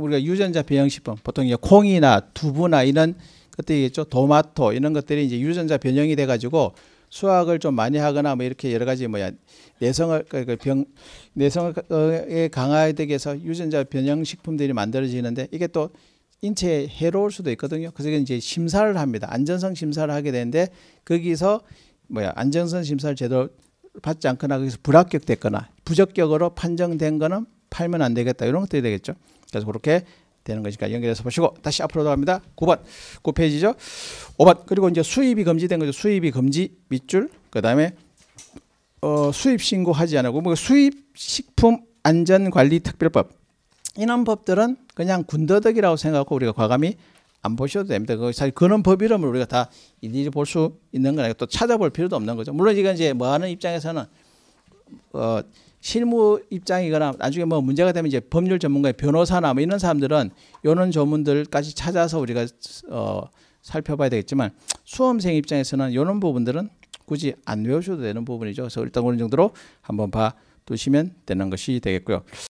우리가 유전자 변형식품 보통 이제 콩이나 두부나 이런 것들이겠죠 도마토 이런 것들이 이제 유전자 변형이 돼가지고 수학을 좀 많이 하거나 뭐 이렇게 여러 가지 뭐야 내성을 그, 그 병 내성에 강화되게 해서 유전자 변형 식품들이 만들어지는데 이게 또 인체에 해로울 수도 있거든요. 그래서 이제 심사를 합니다. 안전성 심사를 하게 되는데 거기서 뭐야 안전성 심사를 제대로 받지 않거나 거기서 불합격됐거나 부적격으로 판정된 거는 팔면 안 되겠다 이런 것들이 되겠죠. 그래서 그렇게 되는 것이니까 연결해서 보시고 다시 앞으로 나갑니다. 9번 9페이지죠. 5번 그리고 이제 수입이 금지된 거죠. 수입이 금지 밑줄 그 다음에 어, 수입 신고하지 않고 뭐 수입 식품 안전관리특별법 이런 법들은 그냥 군더더기라고 생각하고 우리가 과감히 안 보셔도 됩니다. 그 사실 그런 법 이름을 우리가 다 일일이 볼수 있는 거 아니고 또 찾아볼 필요도 없는 거죠. 물론 이건 이제 뭐 하는 입장에서는 어, 실무 입장이거나 나중에 뭐 문제가 되면 이제 법률 전문가의 변호사나 뭐 이런 사람들은 이런 조문들까지 찾아서 우리가 어, 살펴봐야 되겠지만 수험생 입장에서는 이런 부분들은 굳이 안 외우셔도 되는 부분이죠. 그래서 일단 어느 정도로 한번 봐 두시면 되는 것이 되겠고요.